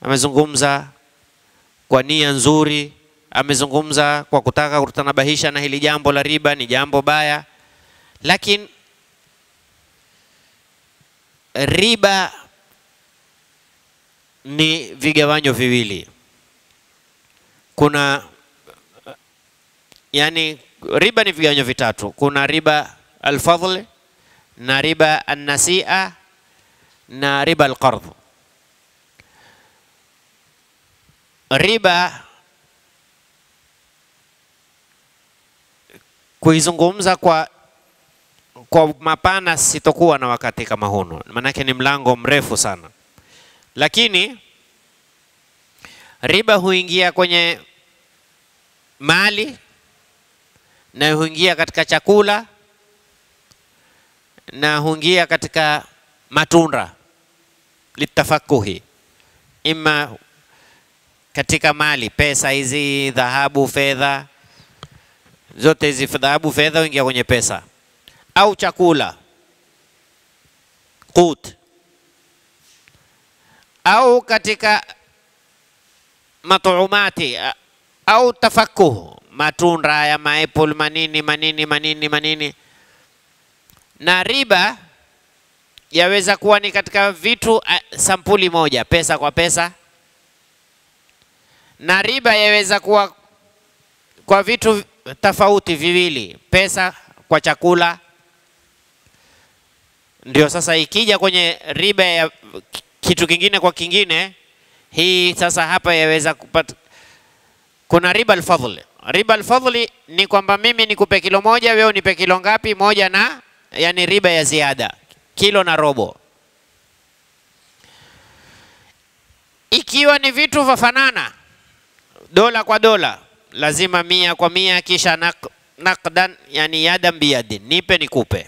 amezungumza kwa nia nzuri, amezungumza kwa kutaka kutanabahisha na hili jambo la riba, ni jambo baya, lakini riba ni vigawanyo viwili. Kuna yani, riba ni vigawanyo vitatu. Kuna riba alfadhl na riba annasia na riba alqardh. riba kuizungumza kwa kwa mapana sitokuwa na wakati kama huno, maanake ni mlango mrefu sana, lakini riba huingia kwenye mali na huingia katika chakula na huingia katika matunda litafakuhi, ima katika mali, pesa hizi, dhahabu, fedha, zote hizi dhahabu, fedha huingia kwenye pesa au chakula kut, au katika matuumati au tafakuhu matunda ya maepul manini manini manini manini, na riba yaweza kuwa ni katika vitu sampuli moja, pesa kwa pesa na riba yaweza kuwa kwa vitu tofauti viwili, pesa kwa chakula. Ndio sasa ikija kwenye riba ya kitu kingine kwa kingine, hii sasa hapa yaweza kupata, kuna riba alfadhli. Riba alfadhli ni kwamba mimi nikupe kilo moja, wewe unipe kilo ngapi? Moja na, yani riba ya ziada, kilo na robo. Ikiwa ni vitu vafanana dola kwa dola, lazima mia kwa mia, kisha nak, nakdan, yani yadan biyadin, nipe nikupe.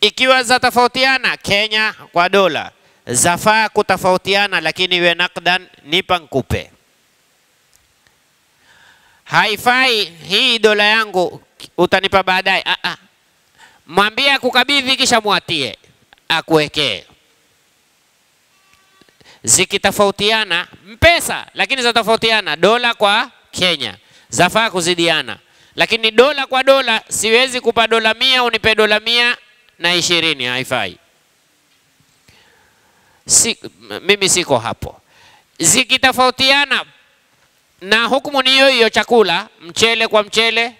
Ikiwa zatofautiana Kenya kwa dola, zafaa kutofautiana, lakini iwe nakdan, nipa nkupe Haifai hii dola yangu utanipa baadaye. Ah, ah. Mwambie akukabidhi kisha mwatie akuwekee zikitofautiana mpesa, lakini zatofautiana dola kwa Kenya, zafaa kuzidiana. Lakini dola kwa dola, siwezi kupa dola mia unipe dola mia na ishirini, haifai. Si, mimi siko hapo. Zikitofautiana na hukumu ni hiyo hiyo, chakula mchele kwa mchele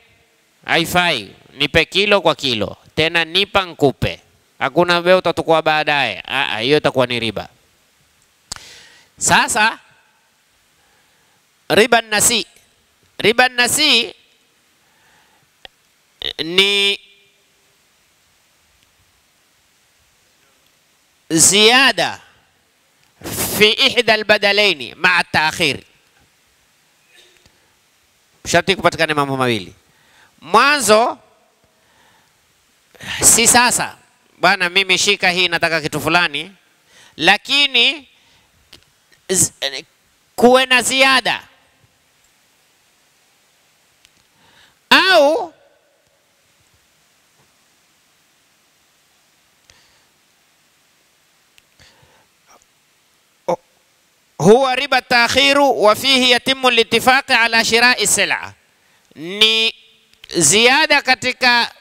haifai, nipe kilo kwa kilo, tena nipa nkupe, hakuna wewe utatukua baadaye. Ah, ah hiyo itakuwa ni riba. Sasa riba nasi, riba nasi ni ziada fi ihda albadalaini maa taakhiri sharti kupatikana mambo mawili. Mwanzo si sasa bwana, mimi shika hii, nataka kitu fulani, lakini kuwe na ziada au huwa riba taakhiru wa fihi yatimu litifaqi ala shirai sila, ni ziada katika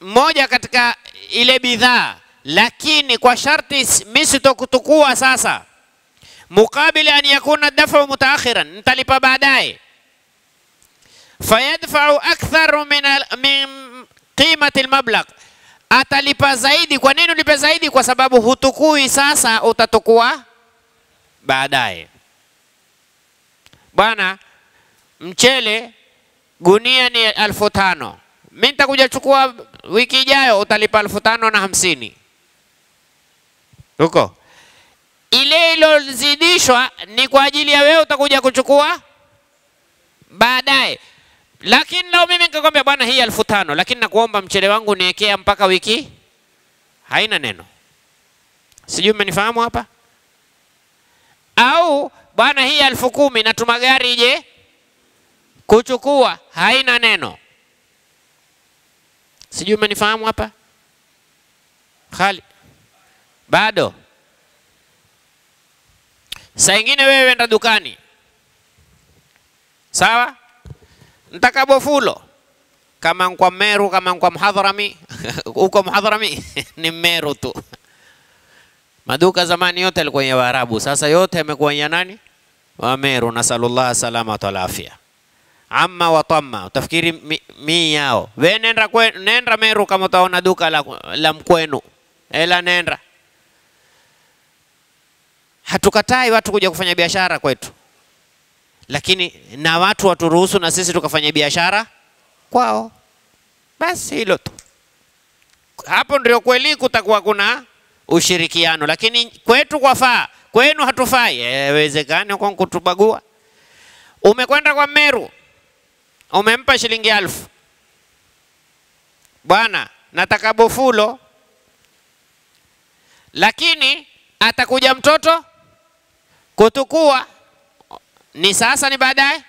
moja katika ile bidhaa, lakini kwa sharti misitokutukua sasa muqabili an yakuna dafu mutaakhiran, nitalipa baadaye. Fayadfau aktharu min, min qimati almablagh, atalipa zaidi. Kwa nini ulipe zaidi? Kwa sababu hutukui sasa, utatukua baadaye. Bwana, mchele gunia ni elfu tano mi nitakuja chukua wiki ijayo, utalipa elfu tano na hamsini huko ile ilozidishwa ni kwa ajili ya wewe utakuja kuchukua baadaye. Lakini leo mimi nikakwambia bwana, hii elfu tano lakini nakuomba mchele wangu niwekea mpaka wiki, haina neno. Sijui mmenifahamu hapa au bwana, hii elfu kumi natuma gari je kuchukua, haina neno. Sijui mmenifahamu hapa Khali, bado Saa ingine wewe enda dukani, sawa, ntaka bofulo kama nkwa Meru, kama nkwa Mhadharami huko Mhadharami ni Meru tu. Maduka zamani yote yalikuwa ya Waarabu, sasa yote yamekuwa ya nani? Wameru. sallallahu salamata wa afya. Amma wa tamma, utafikiri mi, mi yao we nenda, kwe, nenda Meru kama utaona duka la, la mkwenu, ela nenda hatukatai watu kuja kufanya biashara kwetu, lakini na watu waturuhusu na sisi tukafanya biashara kwao. Basi hilo tu, hapo ndio kweli kutakuwa kuna ushirikiano, lakini kwetu kwafaa, kwenu hatufai. Yawezekani eh, huko kutubagua. Umekwenda kwa Meru, umempa shilingi alfu, bwana, nataka bofulo, lakini atakuja mtoto kutukua ni sasa ni baadaye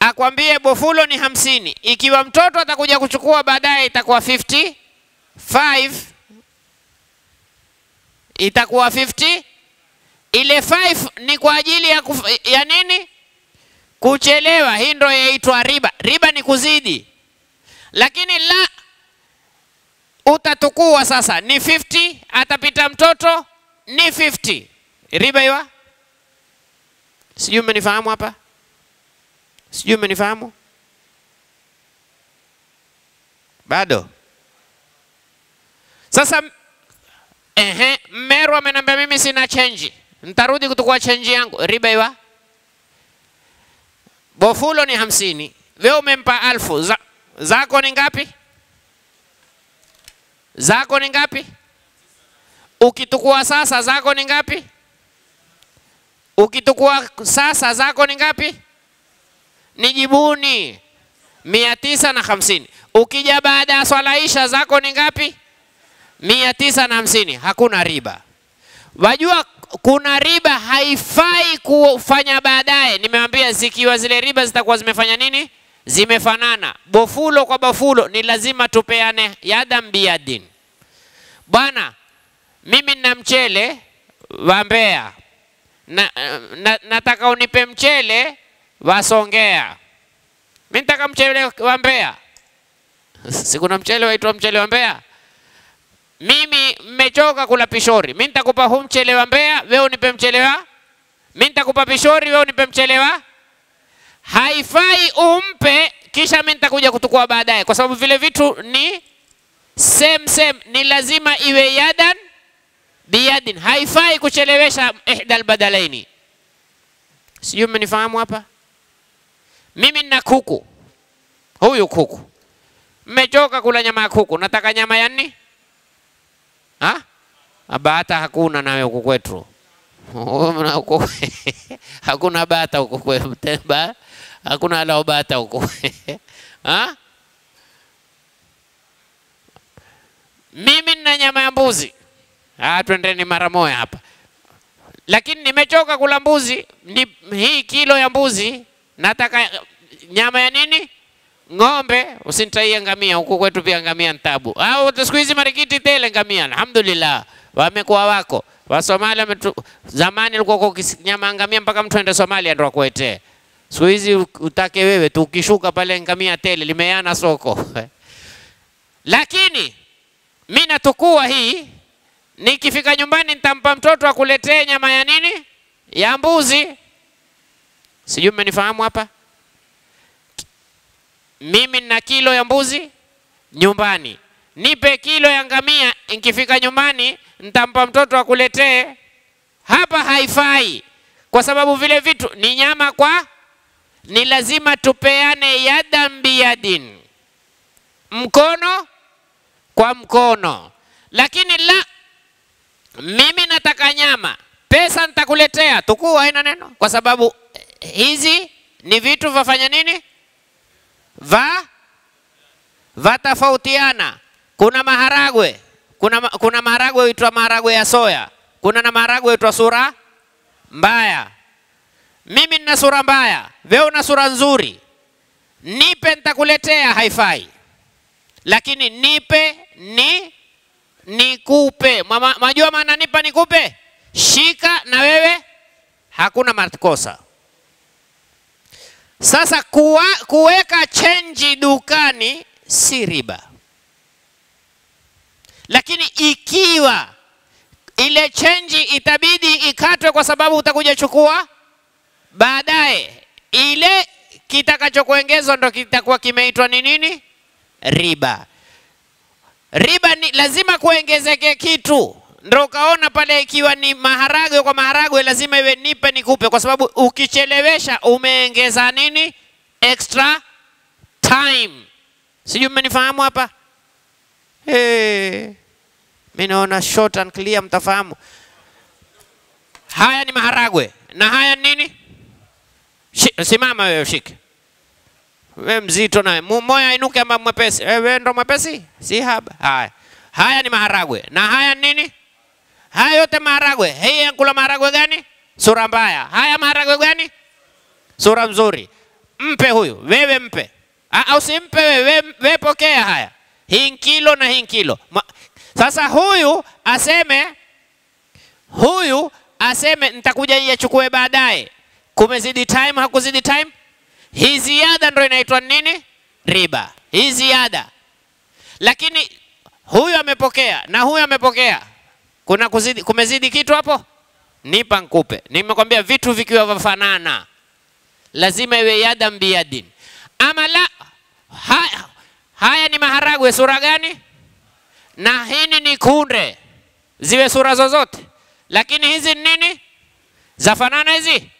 akwambie bofulo ni hamsini ikiwa mtoto atakuja kuchukua baadaye itakuwa 55 itakuwa 50 ile 5 ni kwa ajili ya, kuf, ya nini kuchelewa hii ndio yaitwa riba riba ni kuzidi lakini la utatukua sasa ni 50 atapita mtoto ni 50 riba iwa, sijui mmenifahamu hapa, sijui mmenifahamu bado. Sasa ehe, Mmeru amenambia mimi sina chenji, ntarudi kutukua chenji yangu. Riba iwa, bofulo ni hamsini, leo umempa alfu, za, zako ni ngapi? Zako ni ngapi? Ukitukua sasa zako ni ngapi? Ukitukua sasa zako ni ngapi? Ni jibuni mia tisa na hamsini. Ukija baada ya swala isha zako ni ngapi? mia tisa na hamsini. Hakuna riba. Wajua kuna riba haifai kufanya baadaye. Nimewambia zikiwa zile riba zitakuwa zimefanya nini? Zimefanana bofulo kwa bofulo, ni lazima tupeane yadam biyadin. Bwana, mimi nina mchele wa Mbeya na, na, nataka unipe mchele wa Songea, mimi nataka mchele wa Mbeya. Sikuna mchele waitwa mchele wa Mbeya? Mimi mmechoka kula pishori, mimi nitakupa huu mchele wa Mbeya, wewe unipe mchele wa mimi nitakupa pishori, wewe unipe mchele wa haifai umpe, kisha mimi nitakuja kutukua baadaye, kwa sababu vile vitu ni same same, ni lazima iwe yadan biyadin, haifai kuchelewesha ihda albadalaini. Sijui mmenifahamu hapa. Mimi nina kuku, huyu kuku, mmechoka kula nyama ya kuku, nataka nyama ya nini? Ha? Bata hakuna nawe huku kwetu hakuna bata huko kwetu, hakuna lao bata huko ha? Mimi nina nyama ya mbuzi ah, twendeni mara moja hapa, lakini nimechoka kula mbuzi. Ni hii kilo ya mbuzi, nataka nyama ya nini? Ng'ombe. Usinitaie ngamia, huku kwetu pia ngamia ntabu. Au ah, siku hizi marikiti tele ngamia, alhamdulillah wamekuwa wako wa Somalia metu... zamani ilikuwa kwa nyama ngamia mpaka mtu aende Somalia ndo akuete. Siku hizi utake wewe tu, ukishuka pale ngamia tele limeana soko lakini mimi natukua hii nikifika nyumbani nitampa mtoto akuletee nyama ya nini? Ya mbuzi. Sijui mmenifahamu hapa. Mimi nina kilo ya mbuzi nyumbani, nipe kilo ya ngamia. Nikifika nyumbani nitampa mtoto akuletee. Hapa haifai, kwa sababu vile vitu ni nyama kwa, ni lazima tupeane yadan biyadin, mkono kwa mkono, lakini la mimi nataka nyama, pesa nitakuletea, tukuu haina neno, kwa sababu eh, hizi ni vitu vafanya nini, va vatafautiana. Kuna maharagwe, kuna, kuna maharagwe huitwa maharagwe ya soya, kuna na maharagwe huitwa sura mbaya. Mimi nina sura mbaya, wewe una sura nzuri, nipe nitakuletea, haifai. Lakini nipe ni nikupe. Mama, majua maana nipa nikupe? Shika na wewe hakuna makosa. Sasa kuwa, kuweka chenji dukani si riba, lakini ikiwa ile chenji itabidi ikatwe kwa sababu utakuja chukua baadaye, ile kitakachokuongezwa ndo kitakuwa kimeitwa ni nini? Riba riba ni lazima kuongezeke kitu ndo ukaona pale ikiwa ni maharagwe kwa maharagwe lazima iwe nipe nikupe, kwa sababu ukichelewesha umeongeza nini extra time. Sijui mmenifahamu hapa? Hey, eh, mi naona short and clear, mtafahamu. Haya ni maharagwe na haya nini? Shi, simama wewe ushike we mzito naye moyo ainuke ama mwepesi? Wewe eh, ndo mwepesi, si haba. Haya, haya ni maharagwe na haya nini? Haya yote maharagwe. Hii ankula maharagwe gani? Sura mbaya. Haya maharagwe gani? Sura nzuri. Mpe huyu, wewe mpe au simpe wewe, wewe pokea haya, hii kilo na hii kilo. Ma, sasa huyu aseme, huyu aseme nitakuja iyachukue baadaye. Kumezidi time, hakuzidi time? Hii ziada ndio inaitwa nini? Riba. Hii ziada. Lakini huyu amepokea na huyu amepokea, kuna kuzidi, kumezidi kitu hapo? Nipa nkupe. Nimekwambia vitu vikiwa vafanana lazima iwe yada biyadin. Ama la haya, haya ni maharagwe sura gani? Na hini ni kunde, ziwe sura zozote, lakini hizi nini zafanana hizi?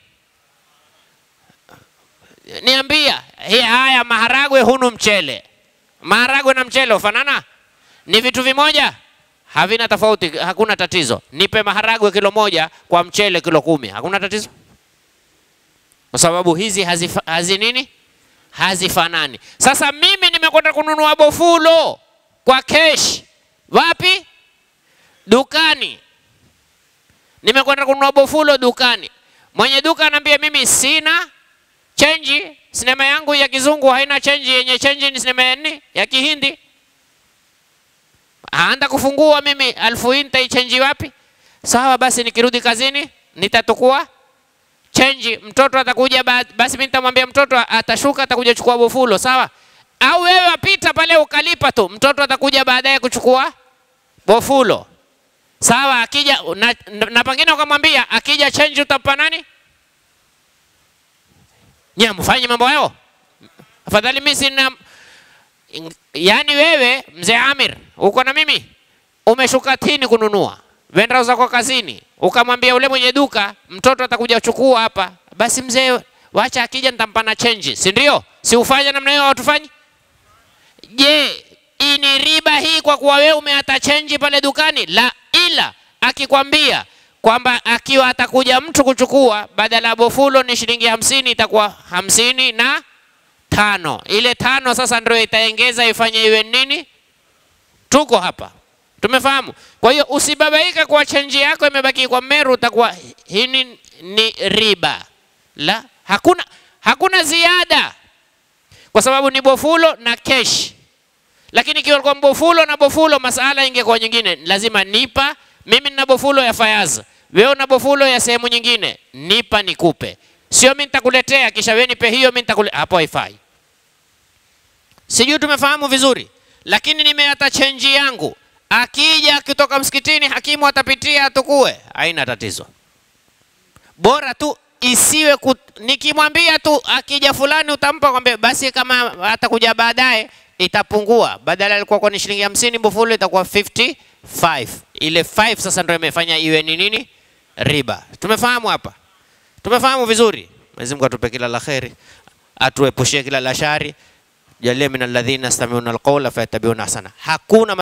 niambia haya maharagwe hunu mchele. Maharagwe na mchele ufanana? Ni vitu vimoja? Havina tofauti, hakuna tatizo. Nipe maharagwe kilo moja kwa mchele kilo kumi, hakuna tatizo, kwa sababu hizi hazifa, hazi nini hazifanani. Sasa mimi nimekwenda kununua bofulo kwa kesh, wapi? Dukani. Nimekwenda kununua bofulo dukani, mwenye duka anaambia mimi sina Chenji, sinema yangu ya kizungu haina chenji, yenye chenji ni sinema ya nini? Ya Kihindi. Aanda kufungua mimi alfu hii nitaichenji wapi? Sawa basi, nikirudi kazini nitatukua chenji. Mtoto atakuja basi, mimi nitamwambia mtoto atashuka, atakuja chukua bofulo, sawa? Au wewe wapita pale ukalipa tu, mtoto atakuja baadaye kuchukua bofulo, sawa? Akija na, na, na pengine ukamwambia akija chenji utampa nani? nyie mfanye mambo hayo afadhali mimi sina yani wewe mzee Amir uko na mimi umeshuka tini kununua venda zako kazini ukamwambia ule mwenye duka mtoto atakuja chukua hapa basi mzee wacha akija nitampa na change si ndio si ufanye namna hiyo watufanyi je ini riba hii kwa kuwa wewe umeata change pale dukani la ila akikwambia kwamba akiwa atakuja mtu kuchukua badala ya bofulo ni shilingi hamsini itakuwa hamsini na tano. Ile tano sasa ndio itaongeza ifanye iwe nini? Tuko hapa, tumefahamu. Kwa hiyo usibabaika kwa chenji yako imebaki kwa Meru, utakuwa hini ni riba la hakuna, hakuna ziada kwa sababu ni bofulo na cash. Lakini kiwa kwa bofulo na bofulo, masala ingekuwa nyingine, lazima nipa mimi nina bofulo ya fayaza wewe una bofulo ya sehemu nyingine, nipa nikupe, sio mimi nitakuletea kisha wewe nipe hiyo mimi nitakule. Hapo haifai. Sijui tumefahamu vizuri, lakini nimeata chenji yangu, akija akitoka msikitini hakimu atapitia atukue, haina tatizo, bora tu isiwe kut... nikimwambia tu akija fulani utampa, kwambia basi kama atakuja baadaye itapungua, badala alikuwa kwa ni shilingi 50 bofulo itakuwa 55. Ile 5 sasa ndio imefanya iwe ni nini? riba. Tumefahamu hapa, tumefahamu vizuri. Mwenyezi Mungu atupe kila la kheri, atuepushie kila la shari. Jalie min alladhina yastami'una alqawla fayattabi'una ahsana. Hakuna